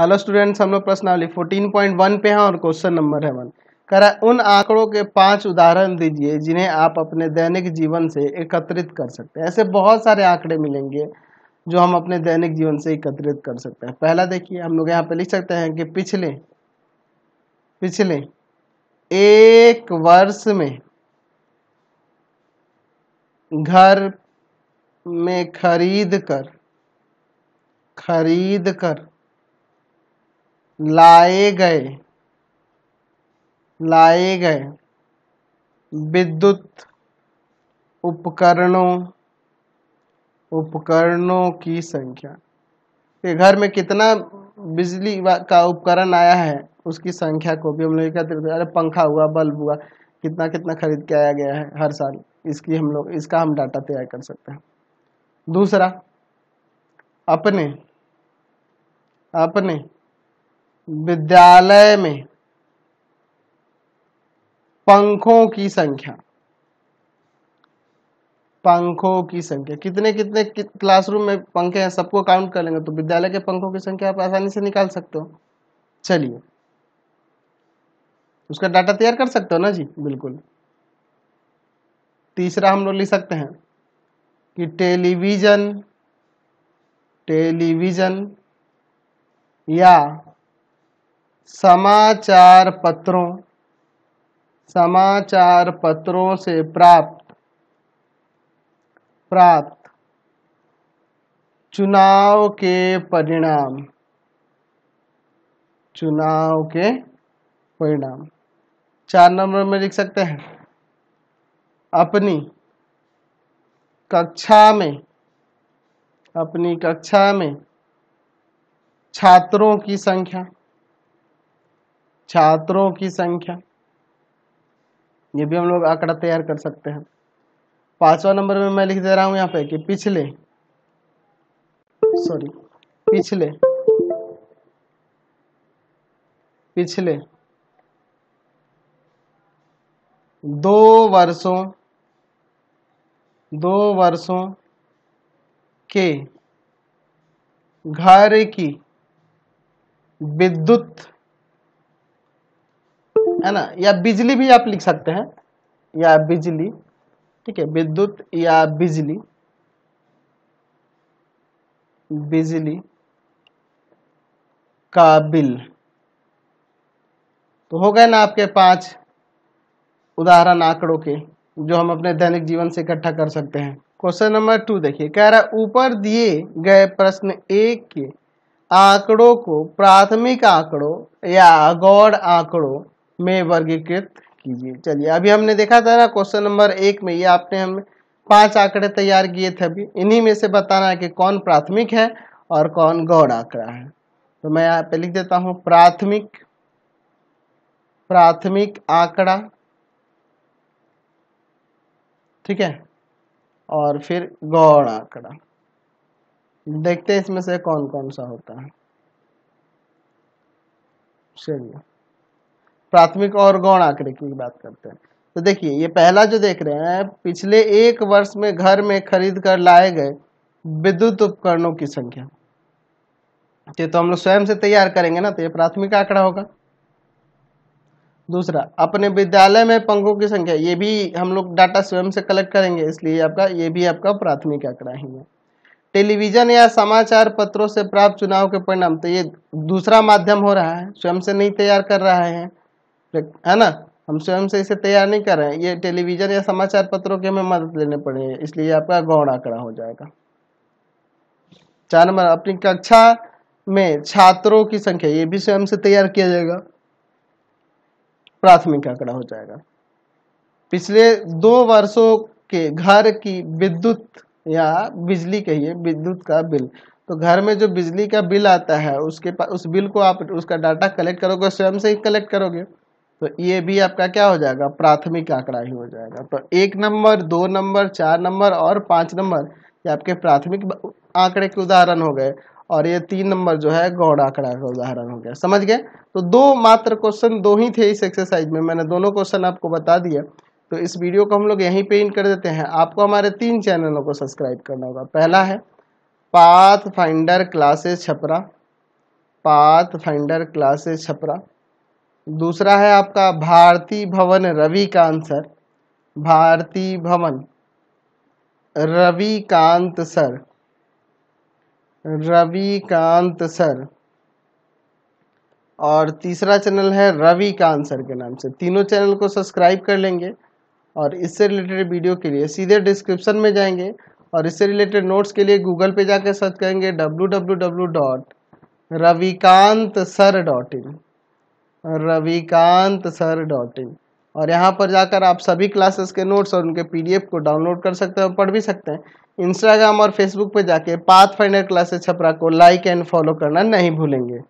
hello students हम लोग प्रश्नावली 14.1 पे हैं और क्वेश्चन नंबर है वन करा उन आंकड़ों के पांच उदाहरण दीजिए जिन्हें आप अपने दैनिक जीवन से एकत्रित कर सकते हैं ऐसे बहुत सारे आंकड़े मिलेंगे जो हम अपने दैनिक जीवन से एकत्रित कर सकते हैं पहला देखिए हम लोग यहाँ पे लिख सकते हैं कि पिछले पिछले एक वर्ष में घर में खरीद कर खरीद कर लाए गए लाए गए विद्युत उपकरणों उपकरणों की संख्या कि घर में कितना बिजली का उपकरण आया है उसकी संख्या को भी हम लोग हैं अरे पंखा हुआ बल्ब हुआ कितना कितना खरीद के आया गया है हर साल इसकी हम लोग इसका हम डाटा तैयार कर सकते हैं दूसरा अपने अपने विद्यालय में पंखों की संख्या पंखों की संख्या कितने कितने क्लासरूम में पंखे हैं सबको काउंट कर लेंगे तो विद्यालय के पंखों की संख्या आप आसानी से निकाल सकते हो चलिए उसका डाटा तैयार कर सकते हो ना जी बिल्कुल तीसरा हम लोग लिख सकते हैं कि टेलीविजन टेलीविजन या समाचार पत्रों समाचार पत्रों से प्राप्त प्राप्त चुनाव के परिणाम चुनाव के परिणाम चार नंबर में लिख सकते हैं अपनी कक्षा में अपनी कक्षा में छात्रों की संख्या छात्रों की संख्या ये भी हम लोग आंकड़ा तैयार कर सकते हैं पांचवा नंबर में मैं लिख दे रहा हूं यहाँ पे कि पिछले सॉरी पिछले पिछले दो वर्षों दो वर्षों के घर की विद्युत है ना या बिजली भी आप लिख सकते हैं या बिजली ठीक है विद्युत या बिजली बिजली का बिल तो हो गए ना आपके पांच उदाहरण आंकड़ों के जो हम अपने दैनिक जीवन से इकट्ठा कर सकते हैं क्वेश्चन नंबर टू देखिए कह रहा है ऊपर दिए गए प्रश्न एक के आंकड़ों को प्राथमिक आंकड़ों या गौड़ आंकड़ों में वर्गीकृत कीजिए चलिए अभी हमने देखा था ना क्वेश्चन नंबर एक में ये आपने हम पांच आंकड़े तैयार किए थे अभी इन्हीं में से बताना है कि कौन प्राथमिक है और कौन गौड़ आंकड़ा है तो मैं यहाँ पे लिख देता हूँ प्राथमिक प्राथमिक आंकड़ा ठीक है और फिर गौड़ आंकड़ा देखते हैं इसमें से कौन कौन सा होता है चलिए प्राथमिक और गौण आंकड़े की बात करते हैं तो देखिए ये पहला जो देख रहे हैं पिछले एक वर्ष में घर में खरीद कर लाए गए विद्युत उपकरणों की संख्या ये तो हम लोग स्वयं से तैयार करेंगे ना तो ये प्राथमिक आंकड़ा होगा दूसरा अपने विद्यालय में पंखों की संख्या ये भी हम लोग डाटा स्वयं से कलेक्ट करेंगे इसलिए आपका ये भी आपका प्राथमिक आंकड़ा ही है टेलीविजन या समाचार पत्रों से प्राप्त चुनाव के परिणाम तो ये दूसरा माध्यम हो रहा है स्वयं से नहीं तैयार कर रहा है है ना हम स्वयं से इसे तैयार नहीं कर रहे हैं ये टेलीविजन या समाचार पत्रों की हमें मदद लेने पड़ेगी इसलिए आपका गौण आंकड़ा हो जाएगा चार नंबर अपनी कक्षा में छात्रों की संख्या ये भी स्वयं से तैयार किया जाएगा प्राथमिक आंकड़ा हो जाएगा पिछले दो वर्षों के घर की विद्युत या बिजली कहिए विद्युत का बिल तो घर में जो बिजली का बिल आता है उसके पास उस बिल को आप उसका डाटा कलेक्ट करोगे स्वयं से ही कलेक्ट करोगे तो ये भी आपका क्या हो जाएगा प्राथमिक आंकड़ा ही हो जाएगा तो एक नंबर दो नंबर चार नंबर और पांच नंबर ये आपके प्राथमिक आंकड़े के उदाहरण हो गए और ये तीन नंबर जो है गौड़ आंकड़ा का उदाहरण हो गया समझ गए तो दो मात्र क्वेश्चन दो ही थे इस एक्सरसाइज में मैंने दोनों क्वेश्चन आपको बता दिया तो इस वीडियो को हम लोग यहीं पे इन कर देते हैं आपको हमारे तीन चैनलों को सब्सक्राइब करना होगा पहला है path finder classes Chapra path finder classes Chapra दूसरा है आपका भारती भवन रवि का answer Bharati Bhawan Ravi Kant sir Ravi Kant sir और तीसरा चैनल है रवि का आंसर के नाम से तीनों चैनल को सब्सक्राइब कर लेंगे और इससे रिलेटेड वीडियो के लिए सीधे डिस्क्रिप्शन में जाएंगे और इससे रिलेटेड नोट्स के लिए गूगल पे जाकर सर्च करेंगे W W W dot Ravikant sir dot in Ravikant sir dot in और यहाँ पर जाकर आप सभी क्लासेस के नोट्स और उनके पीडीएफ को डाउनलोड कर सकते हैं और पढ़ भी सकते हैं इंस्टाग्राम और फेसबुक पर जाके पाथ फाइंडर क्लासेस छपरा को लाइक एंड फॉलो करना नहीं भूलेंगे